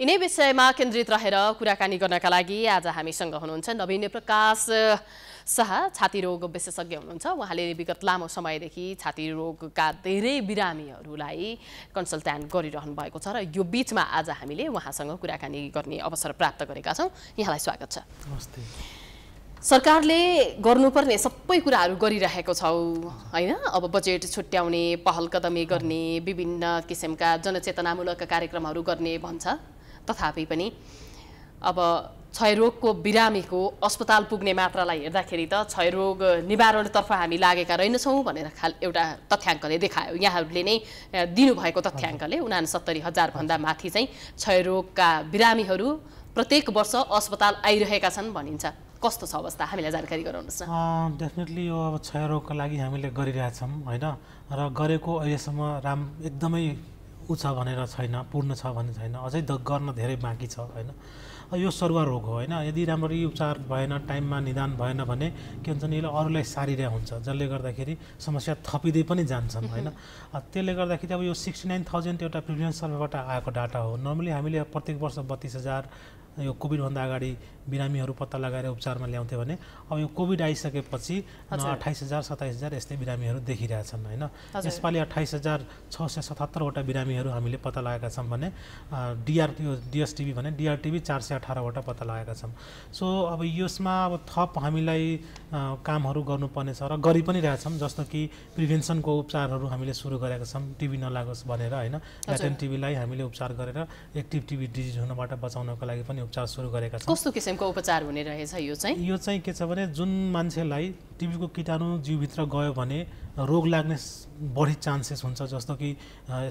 यिनै विषयमा केन्द्रित रहेर कुराकानी गर्नका लागि आज हामीसँग हुनुहुन्छ नवीन प्रकाश शाह छाती रोग विशेषज्ञ हुनुहुन्छ उहाँले विगत लामो समयदेखि छाती रोगका धेरै बिरामीहरूलाई कन्सल्ट्यान्ट गरिरहनु भएको छ र यो बिचमा आज हामीले उहाँसँग कुराकानी गर्ने अवसर प्राप्त गरेका छौँ यहाँलाई स्वागत छ नमस्ते सरकारले गर्नुपर्ने सबै कुराहरू गरिरहेको छौँ होइन अब बजेट छुट्याउने पहल कदमी गर्ने विभिन्न किसिमका जनचेतनामूलक कार्यक्रमहरू गर्ने भन्छ तथापि पनि अब क्षयरोगको बिरामीको अस्पताल पुग्ने मात्रालाई हेर्दाखेरि त क्षयरोग निवारणतर्फ हामी लागेका रहेनछौँ भनेर खाल एउटा तथ्याङ्कले देखायो यहाँहरूले नै दिनुभएको तथ्याङ्कले उनासत्तरी हजारभन्दा माथि चाहिँ क्षयरोगका बिरामीहरू प्रत्येक वर्ष अस्पताल आइरहेका छन् भनिन्छ कस्तो छ अवस्था हामीलाई जानकारी गराउनुहोस् न डेफिनेटली यो अब क्षयरोगको लागि हामीले गरिरहेछौँ होइन र गरेको अहिलेसम्म राम एकदमै ऊ छ भनेर छैन पूर्ण छ भने छैन अझै द गर्न धेरै बाँकी छ होइन यो सरुवा रोग हो होइन यदि राम्ररी उपचार भएन टाइममा निदान भएन भने के भन्छ नि यसलाई अरूलाई सारिरहेको हुन्छ जसले गर्दाखेरि समस्या थपिँदै पनि जान्छन् होइन त्यसले गर्दाखेरि अब यो सिक्सटी नाइन थाउजन्ड एउटा प्रिभियन सर्भेबाट आएको डाटा हो नर्मली हामीले प्रत्येक वर्ष बत्तिस हजार यो कोभिडभन्दा अगाडि बिरामीहरू पत्ता लगाएर उपचारमा ल्याउँथ्यो भने अब यो कोभिड आइसकेपछि अठाइस हजार सत्ताइस हजार यस्तै बिरामीहरू देखिरहेछन् होइन यसपालि अठाइस हजार छ सय सतहत्तरवटा बिरामीहरू हामीले पत्ता लगाएका छौँ भने डिआर यो डिएसटिभी भने डिआरटिभी चार सय अठारवटा पत्ता लगाएका छौँ सो अब यसमा अब थप हामीलाई कामहरू गर्नुपर्नेछ र गरि पनि रहेछौँ जस्तो कि प्रिभेन्सनको उपचारहरू हामीले सुरु गरेका छौँ टिभी नलागोस् भनेर होइन ल्याटेन टिभीलाई हामीले उपचार गरेर एक्टिभ टिभी डिजिज हुनबाट बचाउनको लागि पनि उपचार सुरु गरेका छौँ कस्तो किसिमको उपचार हुने रहेछ यो चाहिँ यो चाहिँ के छ भने जुन मान्छेलाई टिबीको किटाणु जिउभित्र गयो भने रोग लाग्ने बढी चान्सेस हुन्छ जस्तो कि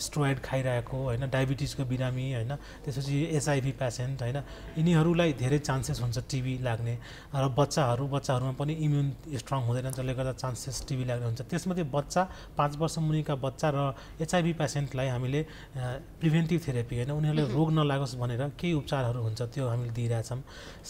स्ट्रोइड खाइरहेको होइन डायबिटिजको बिरामी होइन त्यसपछि एचआइभी पेसेन्ट होइन यिनीहरूलाई धेरै चान्सेस हुन्छ टिबी लाग्ने र बच्चाहरू बच्चाहरूमा पनि इम्युन स्ट्रङ हुँदैन जसले गर्दा चान्सेस टिबी लाग्ने हुन्छ त्यसमध्ये बच्चा पाँच वर्ष मुनिका बच्चा र एचआइभी पेसेन्टलाई हामीले प्रिभेन्टिभ थेरापी होइन उनीहरूले रोग नलागोस् भनेर केही उपचारहरू हुन्छ त्यो हामीले दिइरहेछौँ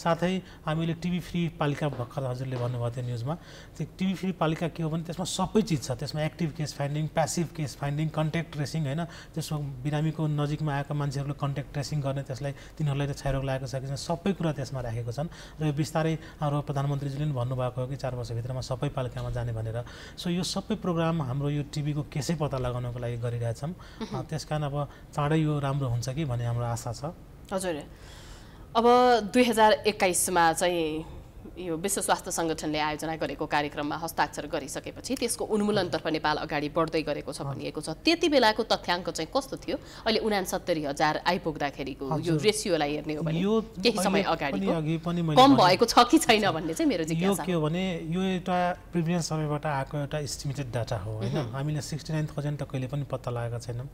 साथै हामीले टिबी फ्री पालिका भर्खर हजुरले भन्नुभएको थियो न्युजमा त्यो टिभी फ्री पालिका के हो भने त्यसमा सबै चिज छ त्यसमा active case finding passive case finding contact tracing होइन त्यसमा बिरामीको नजिकमा आएका मान्छेहरूले कन्ट्याक्ट ट्रेसिङ गर्ने त्यसलाई तिनीहरूलाई त क्षयरोग लागेको छ कि सबै कुरा त्यसमा राखेको छन् र यो बिस्तारै हाम्रो प्रधानमन्त्रीजीले पनि भन्नुभएको हो कि चार वर्षभित्रमा सबै पालिकामा जाने भनेर सो यो सबै प्रोग्राम हाम्रो यो टिभीको केसै पत्ता लगाउनको लागि गरिरहेछौँ त्यस कारण अब चाँडै यो राम्रो हुन्छ कि भन्ने हाम्रो आशा छ हजुर अब दुई हजार एक्काइसमा चाहिँ यो विश्व स्वास्थ्य सङ्गठनले आयोजना गरेको कार्यक्रममा हस्ताक्षर गरिसकेपछि त्यसको उन्मूलनतर्फ नेपाल अगाडि बढ्दै गरेको छ भनिएको छ त्यति बेलाको तथ्याङ्क चाहिँ कस्तो थियो अहिले उनासत्तरी हजार आइपुग्दाखेरिको यो रेसियोलाई हेर्ने हो भने केही समय अगाडि कम भएको छ कि छैन भन्ने चाहिँ मेरो यो के हो भने यो एउटा प्रिभियस समयबाट आएको एउटा इस्टिमेटेड डाटा हो होइन हामीले सिक्सटी त कहिले पनि पत्ता लगाएका छैनौँ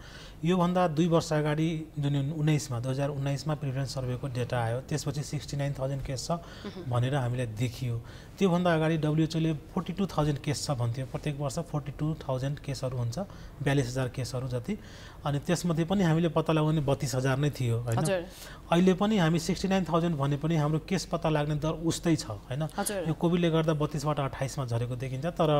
योभन्दा दुई वर्ष अगाडि जुन उन्नाइसमा दुई हजार उन्नाइसमा प्रिभियन्स सर्भेको डेटा आयो त्यसपछि सिक्सटी नाइन थाउजन्ड केस छ भनेर हामी हमें देखियो त्योभन्दा अगाडि डब्लुएचओले फोर्टी टू थाउजन्ड केस छ भन्थ्यो प्रत्येक वर्ष फोर्टी टू थाउजन्ड केसहरू हुन्छ बयालिस हजार केसहरू जति अनि त्यसमध्ये पनि हामीले पत्ता लगाउने बत्तिस हजार नै थियो होइन अहिले पनि हामी सिक्सटी नाइन थाउजन्ड भने पनि हाम्रो केस पत्ता लाग्ने दर उस्तै छ होइन यो कोभिडले गर्दा बत्तिसबाट अठाइसमा झरेको देखिन्छ तर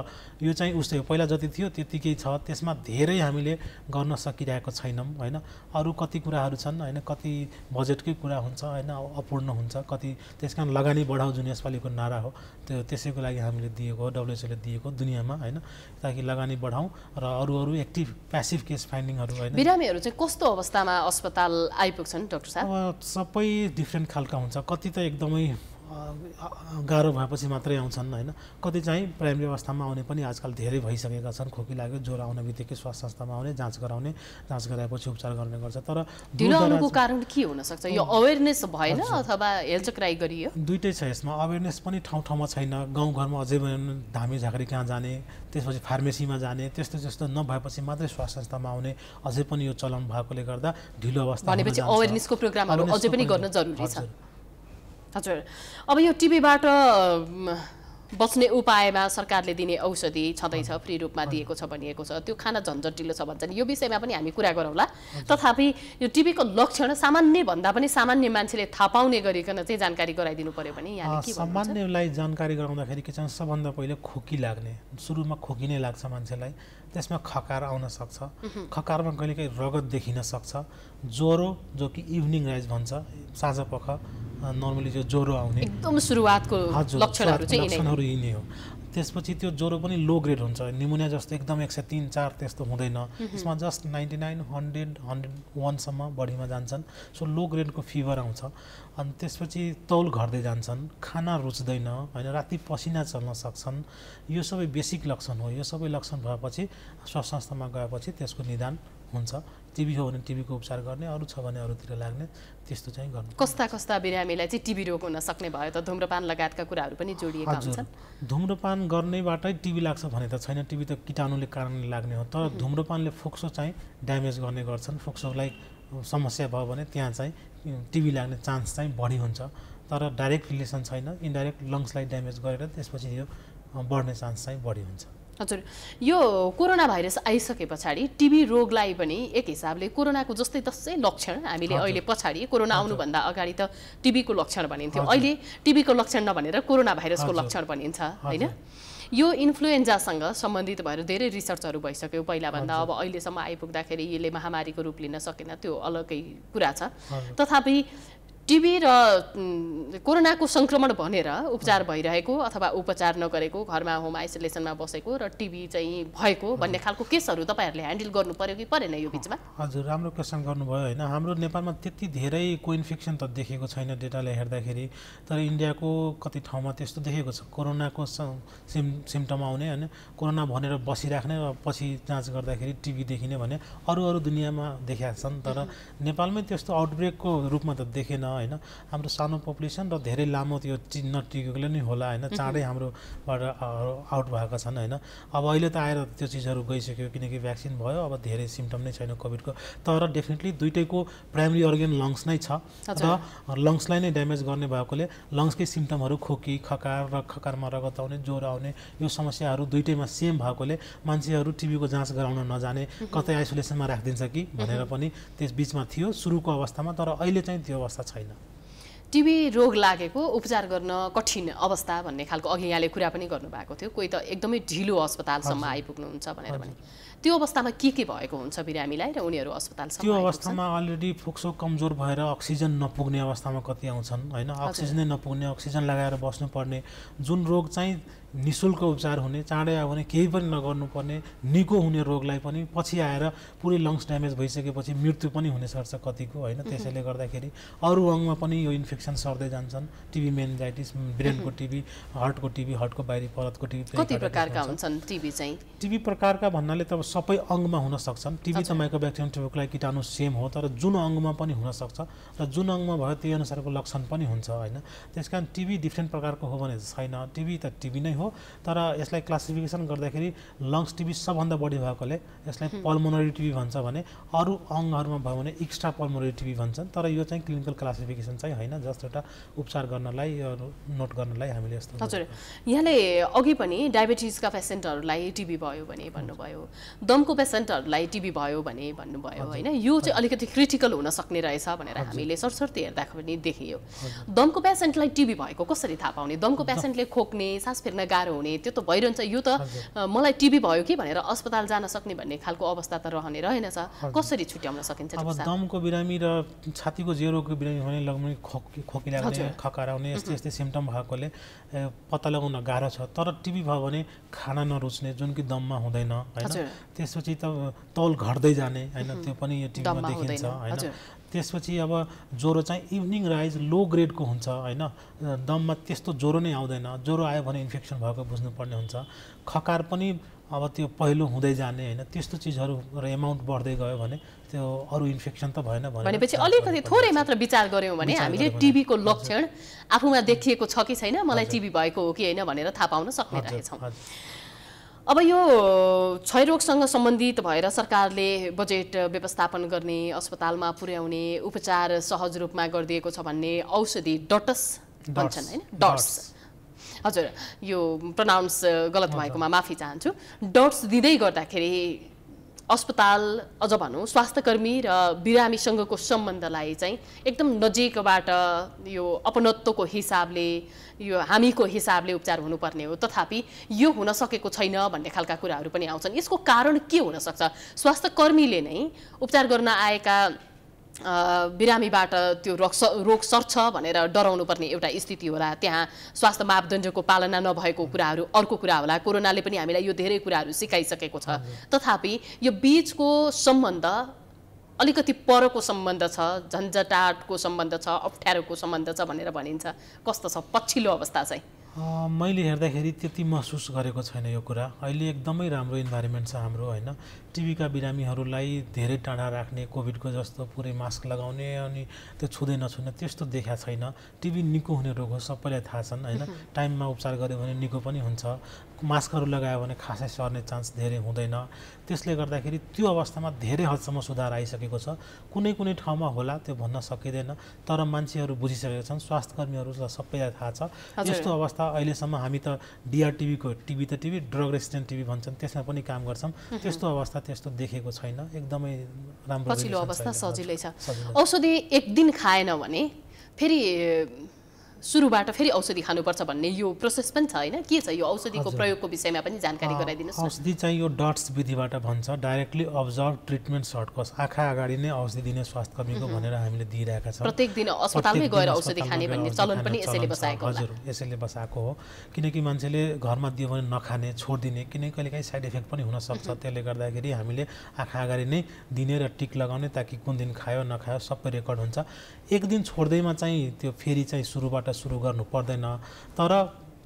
यो चाहिँ उस्तै हो पहिला जति थियो त्यतिकै छ त्यसमा धेरै हामीले गर्न सकिरहेको छैनौँ होइन अरू कति कुराहरू छन् होइन कति बजेटकै कुरा हुन्छ होइन अपूर्ण हुन्छ कति त्यस कारण लगानी बढाउ जुन यसपालिको नारा हो त्यो त्यसैको लागि हामीले दिएको हो डब्लुएचओले दिएको दुनियाँमा होइन ताकि लगानी बढाउँ र अरू अरू एक्टिभ प्यासिभ केस फाइन्डिङहरू होइन बिरामीहरू चाहिँ कस्तो अवस्थामा अस्पताल आइपुग्छन् डक्टर साहब सबै डिफ्रेन्ट खालका हुन्छ कति त एकदमै गाह्रो भएपछि मात्रै आउँछन् होइन कति चाहिँ प्राइमेरी अवस्थामा आउने पनि आजकल धेरै भइसकेका छन् खोकी लाग्यो ज्वरो आउने बित्तिकै स्वास्थ्य संस्थामा आउने जाँच गराउने जाँच गराएपछि उपचार गर्ने गर्छ तर कारण के हुनसक्छ यो अवेरनेस भएन अथवा गरियो दुइटै छ यसमा अवेरनेस पनि ठाउँ ठाउँमा छैन गाउँघरमा अझै पनि धामी झाँक्री कहाँ जाने त्यसपछि फार्मेसीमा जाने त्यस्तो त्यस्तो नभएपछि मात्रै स्वास्थ्य संस्थामा आउने अझै पनि यो चलन भएकोले गर्दा ढिलो अवस्था भनेपछि अवेरनेसको प्रोग्रामहरू अझै पनि गर्न जरुरी छ हजुर अब यो टिबीबाट बस्ने उपायमा सरकारले दिने औषधि छँदैछ फ्री रूपमा दिएको छ भनिएको छ त्यो खाना झन्झटिलो छ भन्छन् यो विषयमा पनि हामी कुरा गरौँला तथापि यो टिबीको लक्षण सामान्य भन्दा पनि सामान्य मान्छेले थाहा पाउने गरिकन चाहिँ जानकारी गराइदिनु पऱ्यो भने सामान्यलाई जानकारी गराउँदाखेरि के छ सबभन्दा पहिले खोकी लाग्ने सुरुमा खोकी नै लाग्छ मान्छेलाई त्यसमा खकार आउन सक्छ खकारमा कहिले काहीँ रगत देखिन सक्छ ज्वरो जो कि इभिनिङ राइज भन्छ साँझ पख नर्मली जो ज्वरो आउने एकदम सुरुवातको लक्षणहरू यिनी हो त्यसपछि त्यो ज्वरो पनि लो ग्रेड हुन्छ निमोनिया जस्तो एकदम एक सय तिन चार त्यस्तो हुँदैन यसमा just ninety nine hundred hundred वानसम्म बढीमा जान्छन् सो लो ग्रेडको फिभर आउँछ अनि त्यसपछि तौल घट्दै जान्छन् खाना रुच्दैन होइन राति पसिना चल्न सक्छन् यो सबै बेसिक लक्षण हो यो सबै लक्षण भएपछि स्वास्थ्य संस्थामा गएपछि त्यसको निदान हुन्छ टिबी हो भने टिबीको उपचार गर्ने अरू छ भने अरूतिर लाग्ने त्यस्तो चाहिँ गर्नु कस्ता कस्ता बिरामीलाई चाहिँ टिबी रोग हुन सक्ने भयो त धुम्रपान लगायतका कुराहरू पनि जोडिएका हुन्छन् धुम्रपान गर्नेबाटै टिबी लाग्छ भने त छैन टिबी त किटाणुले कारणले लाग्ने हो तर धुम्रपानले फोक्सो चाहिँ ड्यामेज गर्ने गर्छन् फोक्सोलाई समस्या भयो भने त्यहाँ चाहिँ टिबी लाग्ने चान्स चाहिँ बढी हुन्छ तर डाइरेक्ट रिलेसन छैन इन्डाइरेक्ट लङ्सलाई ड्यामेज गरेर त्यसपछि यो बढ्ने चान्स चाहिँ बढी हुन्छ हजुर यो कोरोना भाइरस आइसके पछाडि टिबी रोगलाई पनि एक हिसाबले कोरोनाको जस्तै तस्तै लक्षण हामीले अहिले पछाडि कोरोना आउनुभन्दा अगाडि त टिबीको लक्षण भनिन्थ्यो अहिले टिबीको लक्षण नभनेर कोरोना भाइरसको लक्षण भनिन्छ होइन यो इन्फ्लुएन्जासँग सम्बन्धित भएर धेरै रिसर्चहरू भइसक्यो पहिलाभन्दा अब अहिलेसम्म आइपुग्दाखेरि यसले महामारीको रूप लिन सकेन त्यो अलग्गै कुरा छ तथापि टिबी र कोरोनाको सङ्क्रमण भनेर उपचार भइरहेको अथवा उपचार नगरेको घरमा होम आइसोलेसनमा बसेको र टिबी चाहिँ भएको भन्ने खालको केसहरू तपाईँहरूले ह्यान्डल गर्नु पर्यो कि परेन यो बिचमा हजुर राम्रो क्वेसन गर्नुभयो होइन हाम्रो नेपालमा त्यति धेरै कोइन्फेक्सन त देखेको छैन डेटाले हेर्दाखेरि तर इन्डियाको कति ठाउँमा त्यस्तो देखेको छ कोरोनाको सिम सिम्टम आउने होइन कोरोना भनेर बसिराख्ने र पछि जाँच गर्दाखेरि टिबी देखिने भने अरू अरू दुनियाँमा देखाएको छन् तर नेपालमै त्यस्तो आउटब्रेकको रूपमा त देखेन होइन हाम्रो सानो पपुलेसन र धेरै लामो त्यो चिज नटिकेकोले नै होला होइन चाँडै हाम्रोबाट आउट भएको छन् होइन अब अहिले त आएर त्यो चिजहरू गइसक्यो किनकि भ्याक्सिन भयो अब धेरै सिम्टम नै छैन कोभिडको तर डेफिनेटली दुइटैको प्राइमेरी अर्ग्यान लङ्स नै छ र लङ्सलाई नै ड्यामेज गर्ने भएकोले लङ्सकै सिम्टमहरू खोकी खकार र खकारमा रगत आउने ज्वरो आउने यो समस्याहरू दुइटैमा सेम भएकोले मान्छेहरू टिभीको जाँच गराउन नजाने कतै आइसोलेसनमा राखिदिन्छ कि भनेर पनि त्यस बिचमा थियो सुरुको अवस्थामा तर अहिले चाहिँ त्यो अवस्था छैन हुँदैन टिबी रोग लागेको उपचार गर्न कठिन अवस्था भन्ने खालको अघि यहाँले कुरा पनि गर्नुभएको थियो कोही त एकदमै ढिलो अस्पतालसम्म आइपुग्नुहुन्छ भनेर भने त्यो अवस्थामा के के भएको हुन्छ बिरामीलाई र उनीहरू अस्पताल त्यो अवस्थामा अलरेडी फोक्सो कमजोर भएर अक्सिजन नपुग्ने अवस्थामा कति आउँछन् होइन अक्सिजनै नपुग्ने अक्सिजन लगाएर बस्नुपर्ने जुन रोग चाहिँ नि उपचार हुने चाँडै आयो भने केही पनि नगर्नुपर्ने निको हुने रोगलाई पनि पछि आएर पुरै लङ्स ड्यामेज भइसकेपछि मृत्यु पनि हुनेसक्छ कतिको होइन त्यसैले गर्दाखेरि अरू अङ्गमा पनि यो इन्फेक्सन सर्दै जान्छन् टिभी मेन्जाइटिस ब्रेनको टिभी हर्टको टिभी हर्टको बाहिरी परतको टिभी कति प्रकारका हुन्छन् टिभी चाहिँ टिभी प्रकारका भन्नाले त सबै अङ्गमा हुन सक्छन् त तपाईँको ब्याक्टेरियम टिभीलाई किटाणु सेम हो तर जुन अङ्गमा पनि हुनसक्छ र जुन अङ्गमा भयो त्यही अनुसारको लक्षण पनि हुन्छ होइन त्यस कारण टिभी डिफ्रेन्ट प्रकारको हो भने छैन टिभी त टिभी नै हो तर यसलाई क्लासिफिकेसन गर्दाखेरि लङ्स टिबी सबभन्दा बढी भएकोले यसलाई पल्मोनरी टिबी भन्छ भने अरू अङ्गहरूमा भयो भने एक्स्ट्रा पल्मोनरी टिबी भन्छन् तर यो चाहिँ क्लिनिकल क्लासिफिकेसन चाहिँ होइन जस्ट एउटा उपचार गर्नलाई नोट गर्नलाई हामीले यस्तो हजुर यहाँले अघि पनि डायबिटिजका पेसेन्टहरूलाई टिबी भयो भने भन्नुभयो दमको पेसेन्टहरूलाई टिबी भयो भने भन्नुभयो होइन यो चाहिँ अलिकति क्रिटिकल हुन सक्ने रहेछ भनेर हामीले सरस्वती हेर्दाखेरि पनि देखियो दमको पेसेन्टलाई टिबी भएको कसरी थाहा पाउने दमको पेसेन्टले खोक्ने सास फेर्न गाह्रो हुने त्यो त भइरहन्छ यो त मलाई टिबी भयो कि भनेर अस्पताल जान सक्ने भन्ने खालको अवस्था त रहने रहेनछ कसरी छुट्याउन सकिन्छ अब दमको बिरामी र छातीको ज्वरोको बिरामी हुने लगभग खकार आउने यस्तै यस्तै सिम्टम भएकोले पत्ता लगाउन गाह्रो छ तर टिबी भयो भने खाना नरुच्ने जुन कि दममा हुँदैन होइन त्यसपछि त तौल घट्दै जाने होइन त्यो पनि यो टिबीमा देखिन्छ होइन त्यसपछि अब ज्वरो चाहिँ इभिनिङ राइज लो ग्रेडको हुन्छ होइन दममा त्यस्तो ज्वरो नै आउँदैन ज्वरो आयो भने इन्फेक्सन भएको बुझ्नुपर्ने हुन्छ खकार पनि अब त्यो पहिलो हुँदै जाने होइन त्यस्तो चिजहरू र एमाउन्ट बढ्दै गयो भने त्यो अरू इन्फेक्सन त भएन भनेपछि अलिकति थोरै मात्र विचार गऱ्यौँ भने हामीले टिभीको लक्षण आफूमा देखिएको छ कि छैन मलाई टिभी भएको हो कि होइन भनेर थाहा पाउन सक्ने रहेछौँ अब यो क्षयरोगसँग सम्बन्धित भएर सरकारले बजेट व्यवस्थापन गर्ने अस्पतालमा पुर्याउने उपचार सहज रूपमा गरिदिएको छ भन्ने औषधि डटस भन्छन् होइन डट्स हजुर यो प्रनाउन्स गलत भएकोमा माफी चाहन्छु डट्स दिँदै गर्दाखेरि अस्पताल अझ भनौँ स्वास्थ्यकर्मी र बिरामीसँगको सम्बन्धलाई चाहिँ एकदम नजिकबाट यो अपनत्वको हिसाबले यो हामीको हिसाबले उपचार हुनुपर्ने हो तथापि यो हुन सकेको छैन भन्ने खालका कुराहरू पनि आउँछन् यसको कारण के हुनसक्छ स्वास्थ्यकर्मीले नै उपचार गर्न आएका बिरामीबाट त्यो रोग रोग सर्छ भनेर डराउनु पर्ने एउटा स्थिति होला त्यहाँ स्वास्थ्य मापदण्डको पालना नभएको कुराहरू अर्को कुरा होला कोरोनाले पनि हामीलाई यो धेरै कुराहरू सिकाइसकेको छ तथापि यो बिचको सम्बन्ध अलिकति परको सम्बन्ध छ झन्झटाटको सम्बन्ध छ अप्ठ्यारोको सम्बन्ध छ भनेर भनिन्छ कस्तो छ पछिल्लो अवस्था चाहिँ मैले हेर्दाखेरि त्यति महसुस गरेको छैन यो कुरा अहिले एकदमै राम्रो इन्भाइरोमेन्ट छ हाम्रो होइन टिभीका बिरामीहरूलाई धेरै टाढा राख्ने कोभिडको जस्तो पुरै मास्क लगाउने अनि त्यो छुँदै नछुने त्यस्तो देखा छैन टिभी निको हुने रोग हो सबैलाई थाहा छन् होइन टाइममा उपचार गऱ्यो भने निको पनि हुन्छ मास्कहरू लगायो भने खासै सर्ने चान्स धेरै हुँदैन त्यसले गर्दाखेरि त्यो अवस्थामा धेरै हदसम्म सुधार आइसकेको छ कुनै कुनै ठाउँमा होला त्यो भन्न सकिँदैन तर मान्छेहरू बुझिसकेका छन् स्वास्थ्यकर्मीहरूलाई सबैलाई थाहा छ यस्तो अवस्था अहिलेसम्म हामी त डिआरटिभीको टिभी त टिभी ड्रग रेसिडेन्ट टिभी भन्छन् त्यसमा पनि काम गर्छौँ त्यस्तो अवस्था त्यस्तो देखेको छैन एकदमै राम्रो पछिल्लो अवस्था सजिलै छ औषधि एक दिन खाएन भने फेरि सुरुबाट फेरि औषधि खानुपर्छ भन्ने यो प्रोसेस पनि छ होइन के छ यो औषधिको प्रयोगको विषयमा पनि जानकारी गराइदिनुहोस् औषधि चाहिँ यो डट्स विधिबाट भन्छ डाइरेक्टली अब्जर्भ ट्रिटमेन्ट सर्टकस आँखा अगाडि नै औषधि दिने स्वास्थ्य कर्मीको भनेर हामीले दिइरहेका छौँ प्रत्येक दिन अस्पतालमै गएर औषधि खाने भन्ने चलन पनि यसैले बसाएको हजुर यसैले बसाएको हो किनकि मान्छेले घरमा दियो भने नखाने छोडिदिने किनकि कहिलेकाहीँ साइड इफेक्ट पनि हुनसक्छ त्यसले गर्दाखेरि हामीले आँखा अगाडि नै दिने र टिक लगाउने ताकि कुन दिन खायो नखायो सबै रेकर्ड हुन्छ एक दिन छोड्दैमा चाहिँ त्यो फेरि चाहिँ सुरुबाट सुरु गर्नु पर्दैन तर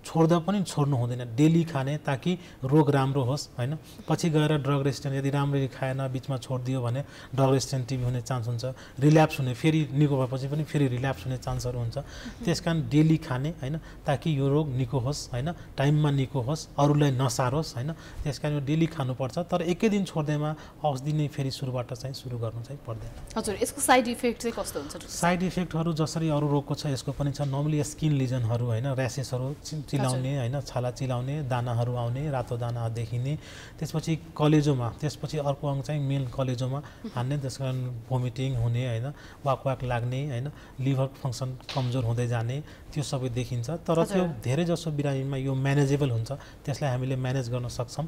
छोड्दा पनि छोड्नु हुँदैन डेली खाने ताकि रोग राम्रो होस् होइन पछि गएर ड्रग रेस्टेन्ट यदि राम्ररी खाएन बिचमा छोडिदियो भने ड्रग रेस्टेन्ट टिभी हुने चान्स हुन्छ रिल्याप्स हुने फेरि निको भएपछि पनि फेरि रिल्याप्स हुने चान्सहरू हुन्छ त्यस डेली खाने होइन ताकि यो रोग निको होस् होइन टाइममा निको होस् अरूलाई नसारोस् होइन त्यस कारण यो डेली खानुपर्छ तर एकै दिन छोड्दैमा औषधि नै फेरि सुरुबाट चाहिँ सुरु गर्नु चाहिँ पर्दैन हजुर यसको साइड इफेक्ट चाहिँ कस्तो हुन्छ साइड इफेक्टहरू जसरी अरू रोगको छ यसको पनि छ नर्मली स्किन लिजनहरू होइन ऱ्यासेसहरू चिलाउने होइन छाला चिलाउने दानाहरू आउने रातो दाना देखिने त्यसपछि कलेजोमा त्यसपछि अर्को अङ्ग चाहिँ मेन कलेजोमा हान्ने त्यस कारण भोमिटिङ हुने होइन वाक वाक लाग्ने होइन लिभर फङ्सन कमजोर हुँदै जाने त्यो सबै देखिन्छ तर त्यो धेरै जसो बिरामीमा यो म्यानेजेबल हुन्छ त्यसलाई हामीले म्यानेज गर्न सक्छौँ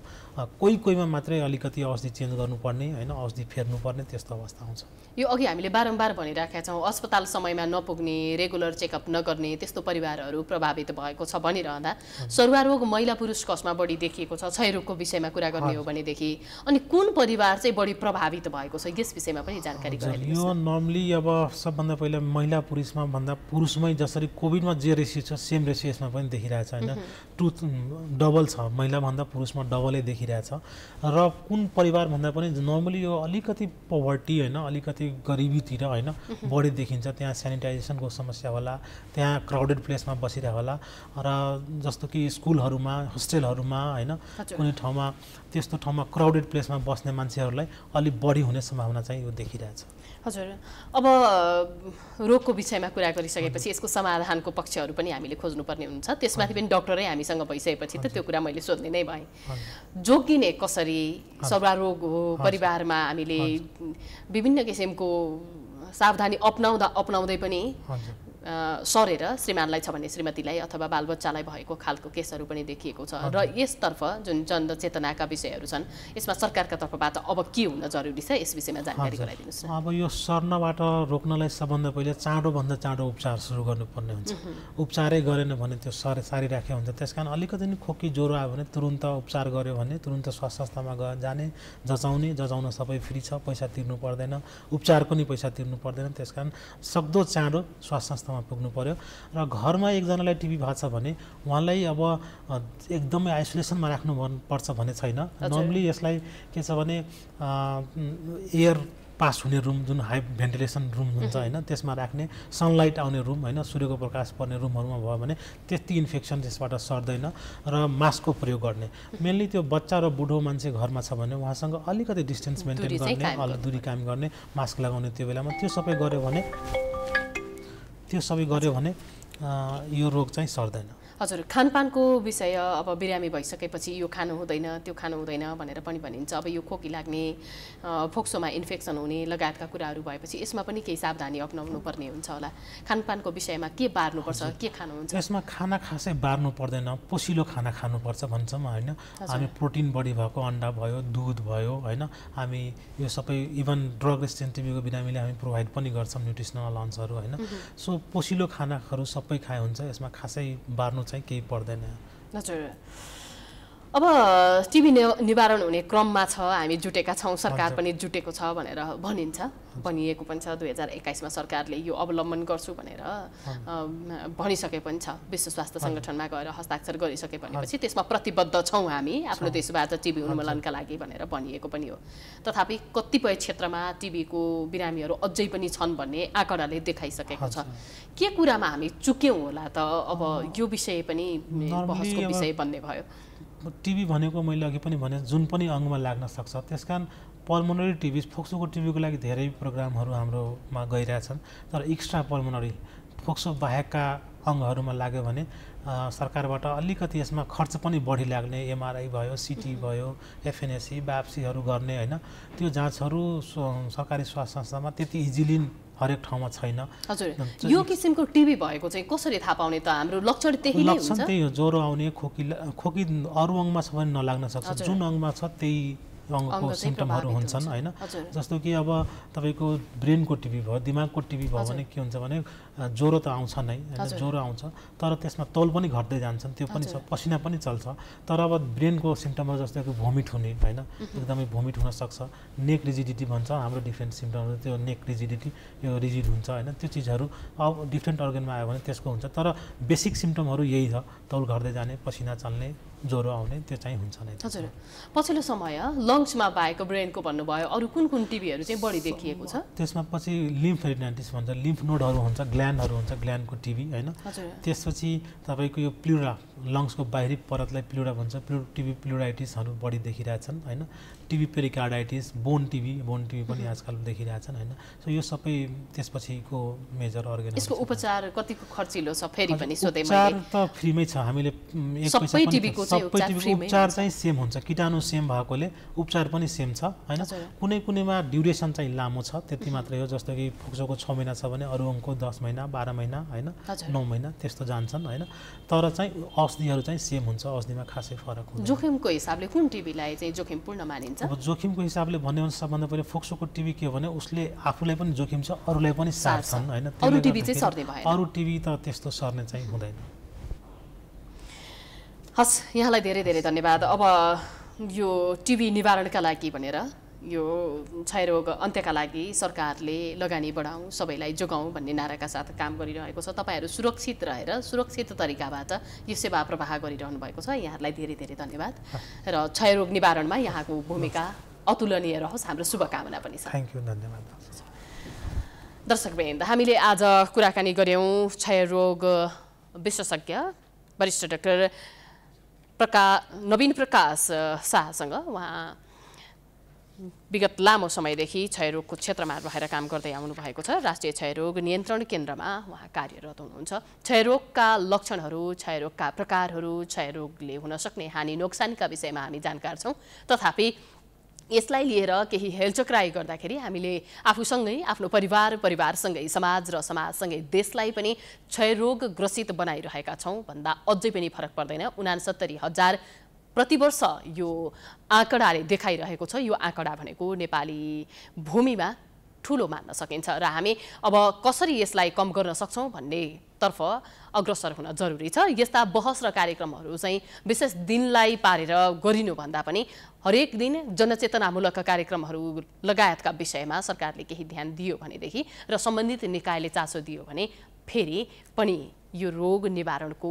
कोही कोहीमा मात्रै अलिकति औषधि चेन्ज गर्नुपर्ने होइन औषधि फेर्नुपर्ने त्यस्तो अवस्था हुन्छ यो अघि हामीले बारम्बार भनिराखेका छौँ अस्पताल समयमा नपुग्ने रेगुलर चेकअप नगर्ने त्यस्तो परिवारहरू प्रभावित भएको छ भनेर रहँदा सरुवा रोग महिला पुरुष कसमा बढी देखिएको छ क्षयरोगको विषयमा कुरा गर्ने हो भनेदेखि अनि कुन परिवार चाहिँ बढी प्रभावित भएको छ यस विषयमा पनि जानकारी यो नर्मली अब सबभन्दा पहिला महिला पुरुषमा भन्दा पुरुषमै जसरी कोभिडमा जे रेसियो छ सेम रेसियो यसमा पनि देखिरहेछ होइन टु डबल छ महिलाभन्दा पुरुषमा डबलै देखिरहेछ र कुन परिवार भन्दा पनि नर्मली यो अलिकति पोभर्टी होइन अलिकति गरिबीतिर होइन बढी देखिन्छ त्यहाँ सेनिटाइजेसनको समस्या होला त्यहाँ क्राउडेड प्लेसमा बसिरहेको होला र जस्तो कि स्कुलहरूमा होस्टेलहरूमा होइन कुनै ठाउँमा त्यस्तो ठाउँमा क्राउडेड प्लेसमा बस्ने मान्छेहरूलाई अलिक बढी हुने सम्भावना चाहिँ यो देखिरहेछ हजुर अब रोगको विषयमा कुरा गरिसकेपछि यसको समाधानको पक्षहरू पनि हामीले खोज्नुपर्ने हुन्छ त्यसमाथि पनि डक्टरै हामीसँग भइसकेपछि त त्यो कुरा मैले सोध्ने नै भएँ जोगिने कसरी रोग हो परिवारमा हामीले विभिन्न किसिमको सावधानी अप्नाउँदा अप्नाउँदै पनि सरेर श्रीमानलाई छ भने श्रीमतीलाई अथवा बालबच्चालाई भएको खालको केसहरू पनि देखिएको छ र यसतर्फ जुन जनचेतनाका विषयहरू छन् यसमा सरकारका तर्फबाट अब के हुन जरुरी छ यस विषयमा जानकारी गराइदिनुहोस् अब यो सर्नबाट रोक्नलाई सबभन्दा पहिले चाँडोभन्दा चाँडो उपचार सुरु गर्नुपर्ने हुन्छ उपचारै गरेन भने त्यो सर सारिराखेको हुन्छ त्यस कारण अलिकति नै खोकी ज्वरो आयो भने तुरुन्त उपचार गऱ्यो भने तुरुन्त स्वास्थ्य संस्थामा गएर जाने जचाउने जचाउन सबै फ्री छ पैसा तिर्नु पर्दैन उपचारको नि पैसा तिर्नु पर्दैन त्यस कारण सक्दो चाँडो स्वास्थ्य संस्थामा अवस्थामा पुग्नु पऱ्यो र घरमा एकजनालाई टिभी भएको छ भने उहाँलाई अब एकदमै आइसोलेसनमा राख्नु पर्छ भन्ने छैन नर्मली यसलाई के छ भने एयर पास हुने रुम जुन हाई भेन्टिलेसन रुम हुन्छ होइन त्यसमा राख्ने सनलाइट आउने रुम होइन सूर्यको प्रकाश पर्ने रुमहरूमा भयो भने त्यति इन्फेक्सन त्यसबाट सर्दैन र मास्कको प्रयोग गर्ने मेनली त्यो बच्चा र बुढो मान्छे घरमा छ भने उहाँसँग अलिकति डिस्टेन्स मेन्टेन गर्ने अलग दुरी काम गर्ने मास्क लगाउने त्यो बेलामा त्यो सबै गऱ्यो भने त्यो सबै गऱ्यो भने यो रोग चाहिँ सर्दैन हजुर खानपानको विषय अब बिरामी भइसकेपछि यो खानु हुँदैन त्यो खानु हुँदैन भनेर पनि भनिन्छ अब यो खोकी लाग्ने फोक्सोमा इन्फेक्सन हुने लगायतका कुराहरू भएपछि यसमा पनि केही सावधानी अप्नाउनु पर्ने हुन्छ होला खानपानको विषयमा के बार्नुपर्छ के खानुहुन्छ यसमा खाना खासै बार्नु पर्दैन पोसिलो खाना खानुपर्छ भन्छौँ होइन हामी प्रोटिन बढी भएको अन्डा भयो दुध भयो होइन हामी यो सबै इभन ड्रग रेस्टेन्टिभीको बिरामीले हामी प्रोभाइड पनि गर्छौँ न्युट्रिसनल लन्चहरू होइन सो पोसिलो खानाहरू सबै खाए हुन्छ यसमा खासै बार्नु चाहिँ केही पर्दैन हजुर अब टिभी निवारण हुने क्रममा छ हामी जुटेका छौँ सरकार पनि जुटेको छ भनेर भनिन्छ भनिएको पनि छ दुई हजार एक्काइसमा सरकारले यो अवलम्बन गर्छु भनेर भनिसके पनि छ विश्व स्वास्थ्य सङ्गठनमा गएर हस्ताक्षर गरिसके भनेपछि त्यसमा प्रतिबद्ध छौँ हामी आफ्नो देशबाट टिभी उन्मूलनका लागि भनेर भनिएको पनि हो तथापि कतिपय क्षेत्रमा टिभीको बिरामीहरू अझै पनि छन् भन्ने आँकडाले देखाइसकेको छ के कुरामा हामी चुक्यौँ होला त अब यो विषय पनि बहसको विषय बन्ने भयो टिभी भनेको मैले अघि पनि भने जुन पनि अङ्गमा लाग्न सक्छ त्यस कारण पल्मोनरी टिभी फोक्सोको टिभीको लागि धेरै प्रोग्रामहरू हाम्रोमा गइरहेछन् तर एक्स्ट्रा पल्मोनरी फोक्सो बाहेकका अङ्गहरूमा लाग्यो भने सरकारबाट अलिकति यसमा खर्च पनि बढी लाग्ने एमआरआई भयो सिटी भयो एफएनएससी बाप्सीहरू गर्ने होइन त्यो जाँचहरू सरकारी स्वास्थ्य संस्थामा त्यति इजिली हरेक ठाउँमा छैन हजुर यो किसिमको टिभी भएको चाहिँ कसरी थाहा पाउने त हाम्रो लक्षण त्यही नै हुन्छ त्यही हो ज्वरो आउने खोकी खोकी अरू अङ्गमा भने नलाग्न सक्छ जुन अङ्गमा छ त्यही अङ्गको सिम्टमहरू हुन्छन् होइन जस्तो कि अब तपाईँको ब्रेनको टिभी भयो दिमागको टिभी भयो भने के हुन्छ भने ज्वरो त आउँछ नै होइन ज्वरो आउँछ तर त्यसमा तौल पनि घट्दै जान्छन् त्यो पनि छ पसिना पनि चल्छ तर अब ब्रेनको सिम्टमहरू जस्तो कि भोमिट हुने होइन एकदमै भोमिट हुनसक्छ नेक रिजिडिटी भन्छ हाम्रो डिफ्रेन्ट सिम्टमहरू त्यो नेक रिजिडिटी यो रिजिड हुन्छ होइन त्यो चिजहरू अब डिफ्रेन्ट अर्गनमा आयो भने त्यसको हुन्छ तर बेसिक सिम्टमहरू यही छ तौल घट्दै जाने पसिना चल्ने ज्वरो आउने त्यो चाहिँ हुन्छ नै हजुर पछिल्लो समय लङ्समा भएको ब्रेनको भन्नुभयो अरू कुन कुन टिभीहरू चाहिँ बढी देखिएको छ त्यसमा पछि लिम्फ फेरिनाइटिस भन्छ लिम्फ नोडहरू हुन्छ ग्ल्यान्डहरू हुन्छ ग्ल्यान्डको टिभी होइन त्यसपछि तपाईँको यो प्लुरा लङ्सको बाहिरी परतलाई प्लुरा भन्छ प्लु टिभी प्लुराइटिसहरू बढी देखिरहेछन् होइन TB pericarditis bone TB bone TB पनि आजकल देखिरहेछन् होइन सो यो सबै त्यसपछिको मेजर अर्गेन यसको उपचार कतिको खर्चिलो छ फेरि पनि सोधै त फ्रीमै छ हामीले एक पैसा सबैतिर उपचार चाहिँ सेम हुन्छ किटाणु सेम भएकोले उपचार पनि सेम छ होइन कुनै कुनैमा ड्युरेसन चाहिँ लामो छ त्यति मात्रै हो जस्तो कि फोक्सोको छ महिना छ भने अरू अङ्कको दस महिना बाह्र महिना होइन नौ महिना त्यस्तो जान्छन् होइन तर चाहिँ औषधिहरू चाहिँ सेम हुन्छ औषधिमा खासै फरक हुन्छ जोखिमको हिसाबले कुन टिभीलाई चाहिँ जोखिमपूर्ण मानिन्छ अब जोखिमको हिसाबले भन्यो भने सबभन्दा पहिला फोक्सोको टिभी के हो भने उसले आफूलाई पनि जोखिम छ अरूलाई पनि सार्छन् होइन अरू टिभी त त्यस्तो सर्ने चाहिँ हुँदैन हस् यहाँलाई धेरै धेरै धन्यवाद अब यो टिभी निवारणका लागि भनेर यो क्षयरोग अन्त्यका लागि सरकारले लगानी बढाउँ सबैलाई जोगाउँ भन्ने नाराका साथ काम गरिरहेको छ तपाईँहरू सुरक्षित रहेर सुरक्षित तरिकाबाट यो सेवा प्रवाह गरिरहनु भएको छ यहाँहरूलाई धेरै धेरै धन्यवाद र क्षयरोग निवारणमा यहाँको भूमिका अतुलनीय रहोस् हाम्रो शुभकामना पनि छ थ्याङ्क यू धन्यवाद दर्शकवृन्द हामीले आज कुराकानी गऱ्यौँ क्षयरोग विशेषज्ञ वरिष्ठ डाक्टर प्रका नवीन प्रकाश शाहसँग उहाँ विगत लामो समयदेखि क्षयरोगको क्षेत्रमा रहेर काम गर्दै आउनु भएको छ राष्ट्रिय क्षयरोग नियन्त्रण केन्द्रमा उहाँ कार्यरत हुनुहुन्छ क्षयरोगका लक्षणहरू क्षयरोगका प्रकारहरू क्षयरोगले हुन सक्ने हानि नोक्सानीका विषयमा हामी जानकार छौँ तथापि यसलाई लिएर केही हेलचक्राई गर्दाखेरि हामीले आफूसँगै आफ्नो परिवार परिवारसँगै समाज र समाजसँगै देशलाई पनि ग्रसित बनाइरहेका छौँ भन्दा अझै पनि फरक पर्दैन उनासत्तरी हजार प्रतिवर्ष यो आँकडाले देखाइरहेको छ यो आँकडा भनेको नेपाली भूमिमा ठुलो मान्न सकिन्छ र हामी अब कसरी यसलाई कम गर्न सक्छौँ भन्नेतर्फ अग्रसर हुन जरुरी छ यस्ता बहस र कार्यक्रमहरू चाहिँ विशेष दिनलाई पारेर गरिनुभन्दा पनि हरेक दिन जनचेतनामूलक कार्यक्रमहरू लगायतका विषयमा सरकारले केही ध्यान दियो भनेदेखि र सम्बन्धित निकायले चासो दियो भने फेरि पनि यो रोग निवारणको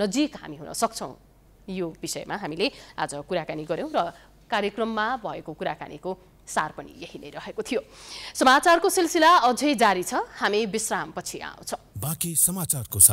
नजिक हामी हुन सक्छौँ यो विषयमा हामीले आज कुराकानी गऱ्यौँ र कार्यक्रममा भएको कुराकानीको सार पनि यही नै रहेको थियो समाचारको सिलसिला अझै जारी छ हामी विश्रामपछि आउँछौँ